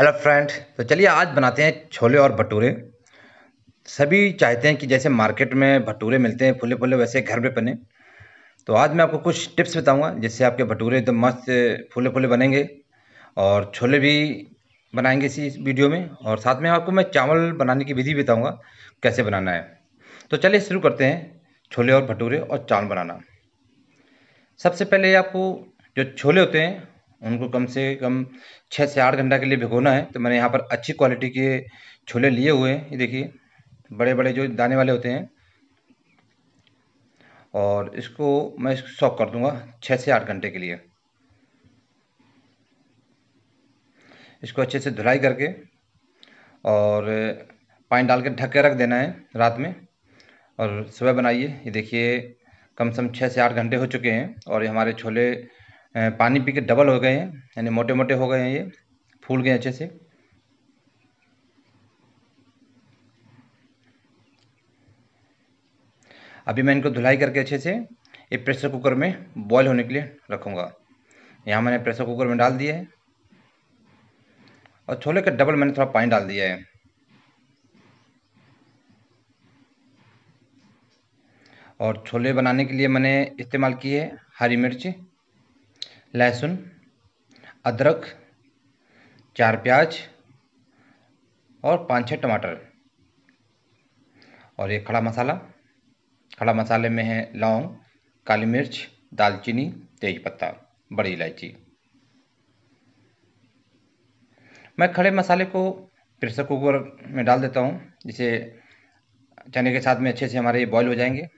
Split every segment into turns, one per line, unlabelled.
hello friend तो चलिए आज बनाते हैं छोले और भटूरे सभी चाहते हैं कि जैसे मार्केट में भटूरे मिलते हैं फुले फुले वैसे घर में बने तो आज मैं आपको कुछ टिप्स बताऊंगा जिससे आपके भटूरे एकदम तो मस्त फुले फुले बनेंगे और छोले भी बनाएंगे इसी वीडियो में और साथ में आपको मैं चावल बनाने की विधि बताऊँगा कैसे बनाना है तो चलिए शुरू करते हैं छोले और भटूरे और चावल बनाना सबसे पहले आपको जो छोले होते हैं उनको कम से कम छः से आठ घंटा के लिए भिगोना है तो मैंने यहाँ पर अच्छी क्वालिटी के छोले लिए हुए हैं ये देखिए बड़े बड़े जो दाने वाले होते हैं और इसको मैं सॉक कर दूंगा छः से आठ घंटे के लिए इसको अच्छे से धुलाई करके और पानी डाल के ढक के रख देना है रात में और सुबह बनाइए ये देखिए कम से कम छः से आठ घंटे हो चुके हैं और ये हमारे छोले पानी पी के डबल हो गए हैं यानी मोटे मोटे हो गए हैं ये फूल गए अच्छे से अभी मैं इनको धुलाई करके अच्छे से ये प्रेशर कुकर में बॉयल होने के लिए रखूँगा यहाँ मैंने प्रेशर कुकर में डाल दिया है और छोले का डबल मैंने थोड़ा पानी डाल दिया है और छोले बनाने के लिए मैंने इस्तेमाल की है हरी मिर्च लहसुन अदरक चार प्याज और पाँच छः टमाटर और ये खड़ा मसाला खड़ा मसाले में है लौंग काली मिर्च दालचीनी तेज़पत्ता बड़ी इलायची मैं खड़े मसाले को प्रेशर कुकर में डाल देता हूँ जिसे चने के साथ में अच्छे से हमारे बॉयल हो जाएंगे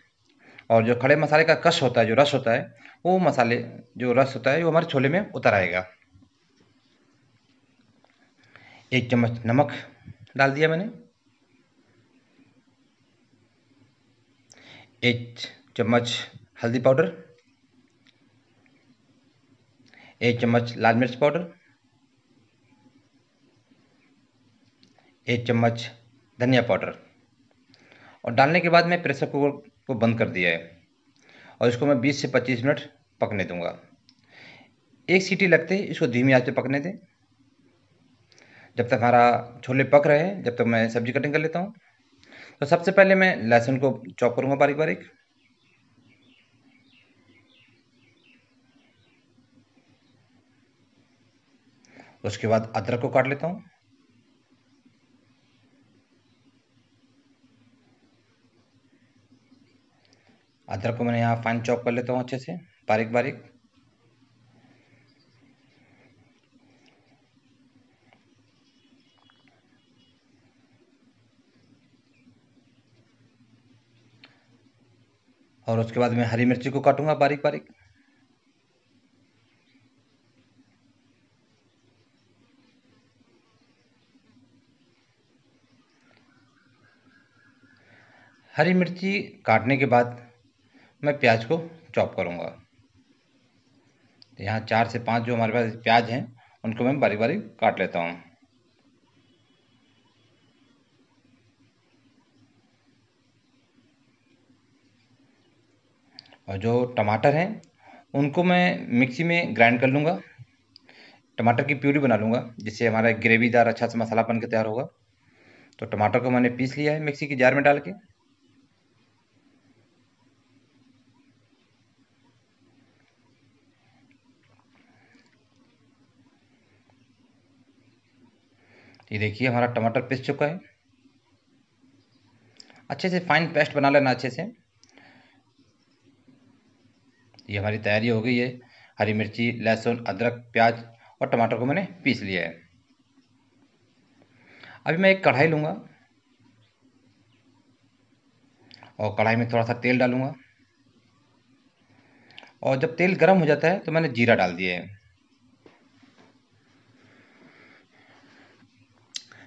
और जो खड़े मसाले का कश होता है जो रस होता है वो मसाले जो रस होता है वो हमारे छोले में उतर आएगा एक चम्मच नमक डाल दिया मैंने एक चम्मच हल्दी पाउडर एक चम्मच लाल मिर्च पाउडर एक चम्मच धनिया पाउडर और डालने के बाद मैं प्रेशर कुकर को बंद कर दिया है और इसको मैं 20 से 25 मिनट पकने दूंगा एक सीटी लगते ही इसको धीमी आंच पे पकने दें जब तक हमारा छोले पक रहे हैं जब तक मैं सब्जी कटिंग कर लेता हूँ तो सबसे पहले मैं लहसुन को चॉप करूँगा बारीक बारीक उसके बाद अदरक को काट लेता हूँ अदरक को मैंने यहाँ फाइन चॉप कर लेता हूँ अच्छे से बारीक बारीक और उसके बाद मैं हरी मिर्ची को काटूंगा बारीक बारीक हरी मिर्ची काटने के बाद मैं प्याज को चॉप करूँगा यहाँ चार से पाँच जो हमारे पास प्याज हैं उनको मैं बारीक बारीक काट लेता हूँ और जो टमाटर हैं उनको मैं मिक्सी में ग्राइंड कर लूँगा टमाटर की प्यूरी बना लूँगा जिससे हमारा ग्रेवीदार अच्छा सा मसाला बन के तैयार होगा तो टमाटर को मैंने पीस लिया है मिक्सी की जार में डाल के ये देखिए हमारा टमाटर पिस चुका है अच्छे से फाइन पेस्ट बना लेना अच्छे से ये हमारी तैयारी हो गई है हरी मिर्ची लहसुन अदरक प्याज और टमाटर को मैंने पीस लिया है अभी मैं एक कढ़ाई लूँगा और कढ़ाई में थोड़ा सा तेल डालूँगा और जब तेल गर्म हो जाता है तो मैंने जीरा डाल दिया है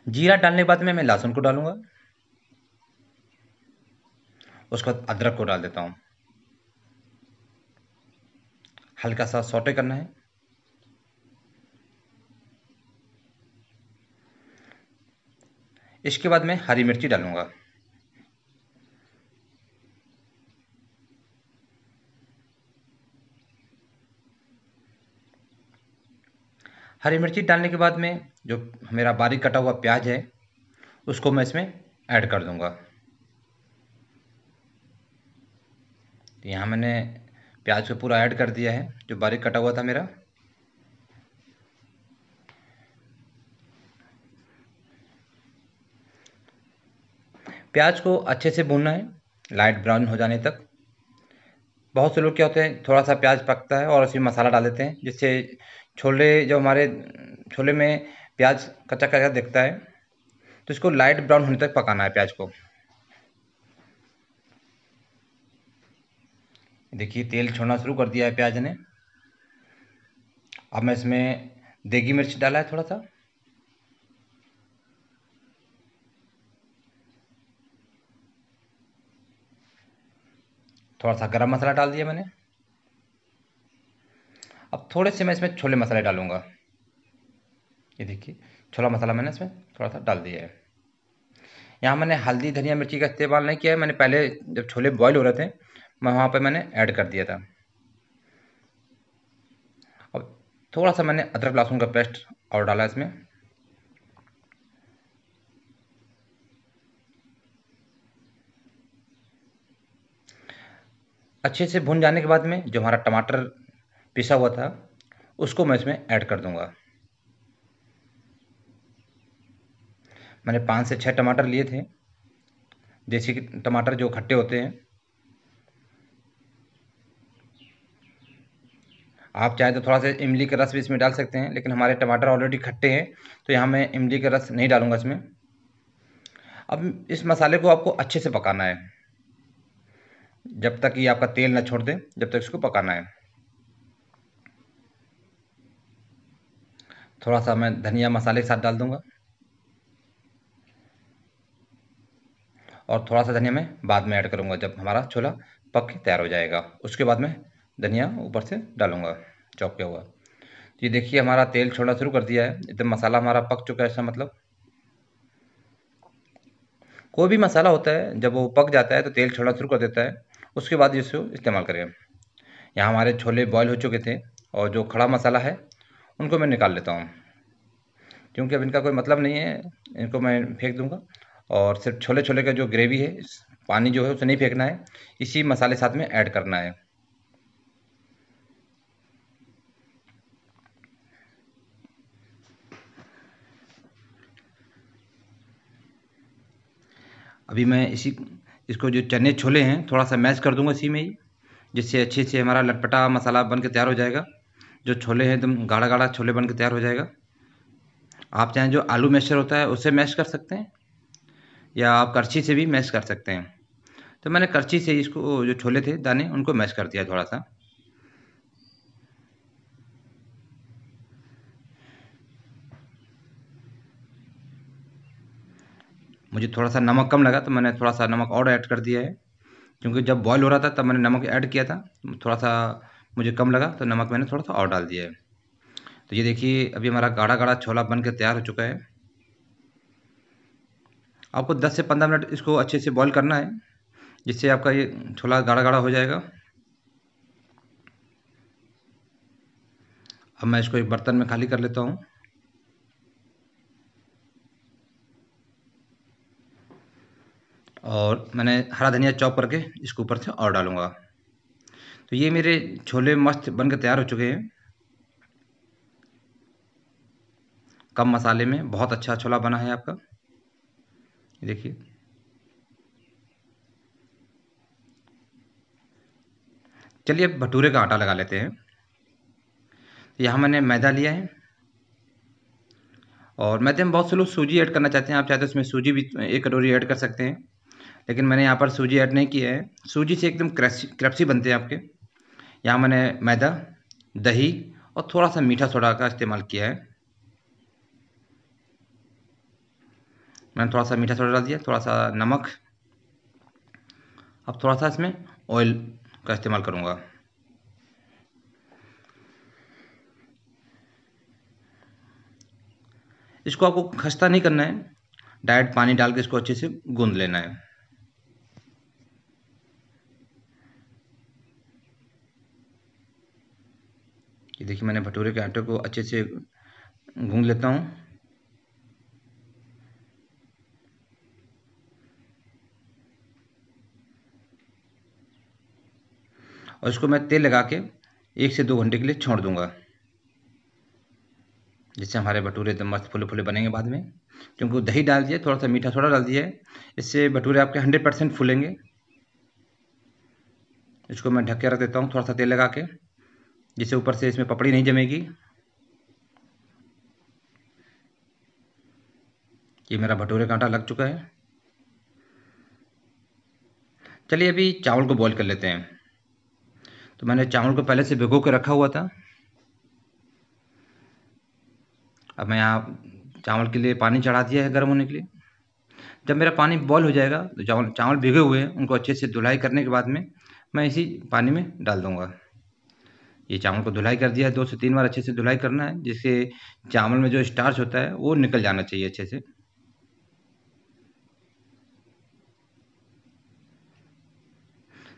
जीरा डालने के बाद में मैं लहसुन को डालूंगा उसके बाद अदरक को डाल देता हूँ हल्का सा सोटे करना है इसके बाद मैं हरी मिर्ची डालूंगा हरी मिर्ची डालने के बाद में जो मेरा बारीक कटा हुआ प्याज है उसको मैं इसमें ऐड कर दूंगा तो यहाँ मैंने प्याज को पूरा ऐड कर दिया है जो बारीक कटा हुआ था मेरा प्याज को अच्छे से भूनना है लाइट ब्राउन हो जाने तक बहुत से लोग क्या होते हैं थोड़ा सा प्याज पकता है और उसमें मसाला डाल देते हैं जिससे छोले जो हमारे छोले में प्याज कच्चा कच्चा दिखता है तो इसको लाइट ब्राउन होने तक पकाना है प्याज को देखिए तेल छोड़ना शुरू कर दिया है प्याज ने अब मैं इसमें देगी मिर्च डाला है थोड़ा सा थोड़ा सा गरम मसाला डाल दिया मैंने अब थोड़े से मैं इसमें छोले मसाले डालूँगा ये देखिए छोला मसाला मैंने इसमें थोड़ा सा डाल दिया है यहाँ मैंने हल्दी धनिया मिर्ची का इस्तेमाल नहीं किया है मैंने पहले जब छोले बॉयल हो रहे थे मैं वहाँ पर मैंने ऐड कर दिया था अब थोड़ा सा मैंने अदरक लहसुन का पेस्ट और डाला इसमें अच्छे से भुन जाने के बाद में जो हमारा टमाटर पिसा हुआ था उसको मैं इसमें ऐड कर दूंगा मैंने पाँच से छः टमाटर लिए थे देसी टमाटर जो खट्टे होते हैं आप चाहे तो थोड़ा सा इमली का रस भी इसमें डाल सकते हैं लेकिन हमारे टमाटर ऑलरेडी खट्टे हैं तो यहाँ मैं इमली का रस नहीं डालूंगा इसमें अब इस मसाले को आपको अच्छे से पकाना है जब तक ये आपका तेल ना छोड़ दे जब तक इसको पकाना है थोड़ा सा मैं धनिया मसाले के साथ डाल दूंगा और थोड़ा सा धनिया मैं बाद में ऐड करूंगा जब हमारा छोला पक के तैयार हो जाएगा उसके बाद में धनिया ऊपर से डालूंगा चौक के हुआ तो ये देखिए हमारा तेल छोड़ना शुरू कर दिया है एकदम मसाला हमारा पक चुका है ऐसा मतलब कोई भी मसाला होता है जब वो पक जाता है तो तेल छोड़ना शुरू कर देता है उसके बाद इसको इस्तेमाल करें यहाँ हमारे छोले बॉयल हो चुके थे और जो खड़ा मसाला है उनको मैं निकाल लेता हूँ क्योंकि अब इनका कोई मतलब नहीं है इनको मैं फेंक दूँगा और सिर्फ छोले छोले का जो ग्रेवी है पानी जो है उसे नहीं फेंकना है इसी मसाले साथ में ऐड करना है अभी मैं इसी इसको जो चने छोले हैं थोड़ा सा मैश कर दूंगा इसी में ही जिससे अच्छे से हमारा लटपटा मसाला बन के तैयार हो जाएगा जो छोले हैं एकदम गाढ़ा गाढ़ा छोले बन के तैयार हो जाएगा आप चाहें जो आलू मैशर होता है उससे मैश कर सकते हैं या आप करछी से भी मैश कर सकते हैं तो मैंने करछी से इसको जो छोले थे दाने उनको मैश कर दिया थोड़ा सा मुझे थोड़ा सा नमक कम लगा तो मैंने थोड़ा सा नमक और ऐड कर दिया है क्योंकि जब बॉयल हो रहा था तब मैंने नमक ऐड किया था थोड़ा सा मुझे कम लगा तो नमक मैंने थोड़ा सा और डाल दिया है तो ये देखिए अभी हमारा गाढ़ा गाढ़ा छोला बन के तैयार हो चुका है आपको दस से पंद्रह मिनट इसको अच्छे से बॉयल करना है जिससे आपका ये छोला गाढ़ा गाढ़ा हो जाएगा अब मैं इसको एक बर्तन में खाली कर लेता हूँ और मैंने हरा धनिया चॉप करके इसके ऊपर से और डालूँगा तो ये मेरे छोले मस्त बन के तैयार हो चुके हैं कम मसाले में बहुत अच्छा छोला बना है आपका देखिए चलिए अब भटूरे का आटा लगा लेते हैं यहाँ मैंने मैदा लिया है और मैदे में बहुत से लोग सूजी ऐड करना चाहते हैं आप चाहते हैं उसमें सूजी भी एक कटोरी ऐड कर सकते हैं लेकिन मैंने यहाँ पर सूजी ऐड नहीं किया है सूजी से एकदम क्रैप्सी क्रैप्सी बनते हैं आपके यहाँ मैंने मैदा दही और थोड़ा सा मीठा सोडा का इस्तेमाल किया है मैंने थोड़ा सा मीठा सोडा डाल दिया थोड़ा सा नमक अब थोड़ा सा इसमें ऑयल का इस्तेमाल करूँगा इसको आपको खस्ता नहीं करना है डायरेक्ट पानी डाल के इसको अच्छे से गूंद लेना है ये देखिए मैंने भटूरे के आटे को अच्छे से घूंग लेता हूँ और इसको मैं तेल लगा के एक से दो घंटे के लिए छोड़ दूंगा जिससे हमारे भटूरे एकदम मस्त फुले फुले बनेंगे बाद में क्योंकि दही डाल दिया थोड़ा सा मीठा थोड़ा डाल दिया इससे भटूरे आपके हंड्रेड परसेंट फूलेंगे इसको मैं ढक के रख देता हूँ थोड़ा सा तेल लगा के जिससे ऊपर से इसमें पपड़ी नहीं जमेगी ये मेरा भटूरे का आटा लग चुका है चलिए अभी चावल को बॉईल कर लेते हैं तो मैंने चावल को पहले से भिगो के रखा हुआ था अब मैं यहाँ चावल के लिए पानी चढ़ा दिया है गर्म होने के लिए जब मेरा पानी बॉईल हो जाएगा तो चावल चावल भिगे हुए हैं उनको अच्छे से धुलाई करने के बाद में मैं इसी पानी में डाल दूँगा ये चावल को धुलाई कर दिया है दो से तीन बार अच्छे से धुलाई करना है जिससे चावल में जो स्टार्च होता है वो निकल जाना चाहिए अच्छे से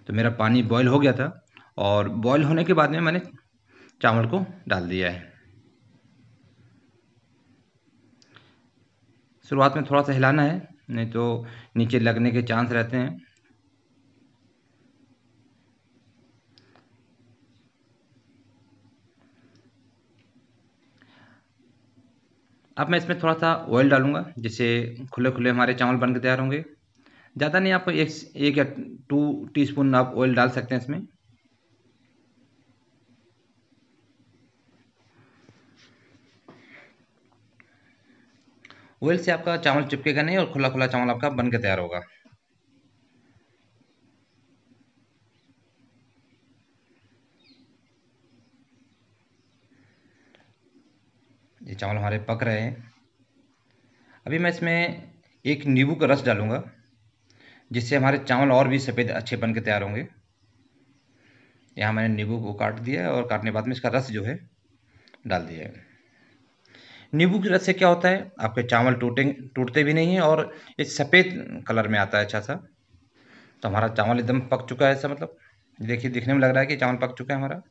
तो मेरा पानी बॉयल हो गया था और बॉईल होने के बाद में मैंने चावल को डाल दिया है शुरुआत में थोड़ा सा हिलाना है नहीं तो नीचे लगने के चांस रहते हैं अब मैं इसमें थोड़ा सा ऑयल डालूंगा जिससे खुले खुले हमारे चावल बन के तैयार होंगे ज़्यादा नहीं आप एक एक या टू स्पून आप ऑयल डाल सकते हैं इसमें ऑयल से आपका चावल चिपकेगा नहीं और खुला खुला चावल आपका बन के तैयार होगा ये चावल हमारे पक रहे हैं अभी मैं इसमें एक नींबू का रस डालूँगा जिससे हमारे चावल और भी सफ़ेद अच्छे बन के तैयार होंगे यहाँ मैंने नींबू को काट दिया है और काटने के बाद में इसका रस जो है डाल दिया है नींबू के रस से क्या होता है आपके चावल टूटे टूटते भी नहीं हैं और ये सफ़ेद कलर में आता है अच्छा सा तो हमारा चावल एकदम पक चुका है ऐसा मतलब देखिए दिखने में लग रहा है कि चावल पक चुका है हमारा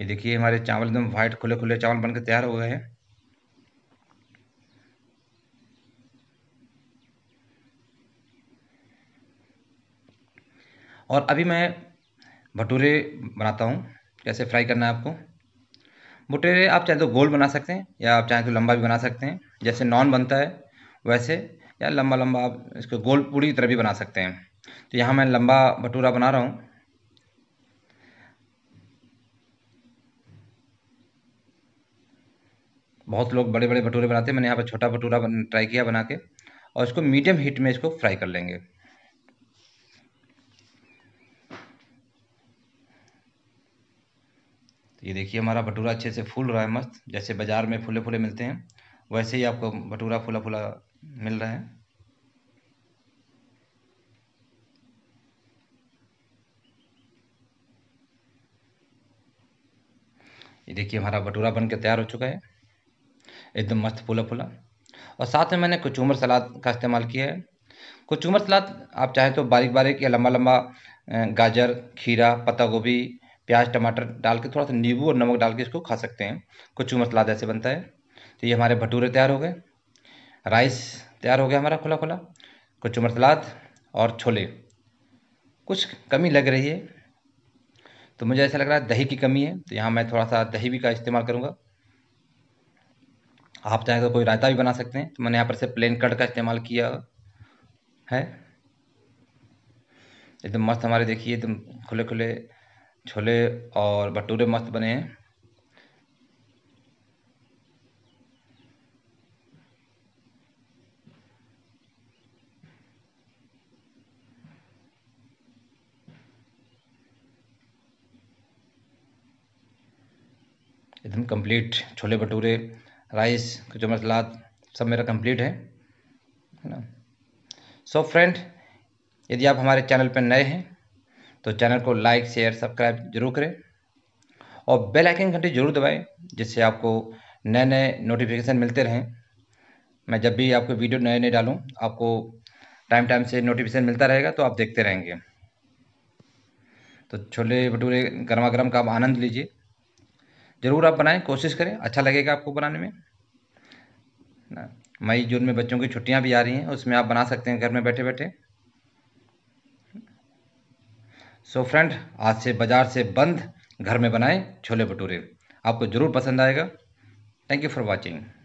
ये देखिए हमारे चावल एकदम व्हाइट खुले खुले चावल बनकर तैयार हो गए हैं और अभी मैं भटूरे बनाता हूँ कैसे फ्राई करना है आपको भटूरे आप चाहे तो गोल बना सकते हैं या आप चाहे तो लंबा भी बना सकते हैं जैसे नॉन बनता है वैसे या लंबा लंबा आप इसको गोल पूरी तरह भी बना सकते हैं तो यहाँ मैं लंबा भटूरा बना रहा हूँ बहुत लोग बड़े बड़े भटूरे बनाते हैं मैंने यहाँ पर छोटा भटूरा ट्राई किया बना के और इसको मीडियम हीट में इसको फ्राई कर लेंगे तो ये देखिए हमारा भटूरा अच्छे से फूल रहा है मस्त जैसे बाज़ार में फूले फूले मिलते हैं वैसे ही आपको भटूरा फूला फूला मिल रहा है ये देखिए हमारा भटूरा बन के तैयार हो चुका है एकदम मस्त फूला फूला और साथ में मैंने कुचूमर सलाद का इस्तेमाल किया है कुचूमर सलाद आप चाहे तो बारीक बारीक या लंबा लंबा गाजर खीरा पत्ता गोभी प्याज टमाटर डाल के थोड़ा सा नींबू और नमक डाल के इसको खा सकते हैं कुचूमर सलाद ऐसे बनता है तो ये हमारे भटूरे तैयार हो गए राइस तैयार हो गया हमारा खुला खुला कचूमर सलाद और छोले कुछ कमी लग रही है तो मुझे ऐसा लग रहा है दही की कमी है तो यहाँ मैं थोड़ा सा दही भी का इस्तेमाल करूँगा आप चाहें तो कोई रायता भी बना सकते हैं तो मैंने यहाँ पर से प्लेन कट का इस्तेमाल किया है एकदम मस्त हमारे देखिए एकदम खुले खुले छोले और भटूरे मस्त बने हैं एकदम कंप्लीट छोले भटूरे राइस जो मसला सब मेरा कंप्लीट है है ना सो फ्रेंड यदि आप हमारे चैनल पर नए हैं तो चैनल को लाइक शेयर सब्सक्राइब जरूर करें और बेल आइकन घंटी जरूर दबाएं जिससे आपको नए नए नोटिफिकेशन मिलते रहें मैं जब भी आपको वीडियो नए नए डालूँ आपको टाइम टाइम से नोटिफिकेशन मिलता रहेगा तो आप देखते रहेंगे तो छोले भटूरे गर्मा गर्म का आप आनंद लीजिए ज़रूर आप बनाएं कोशिश करें अच्छा लगेगा आपको बनाने में ना मई जून में बच्चों की छुट्टियां भी आ रही हैं उसमें आप बना सकते हैं घर में बैठे बैठे सो फ्रेंड आज से बाज़ार से बंद घर में बनाएं छोले भटूरे आपको ज़रूर पसंद आएगा थैंक यू फॉर वॉचिंग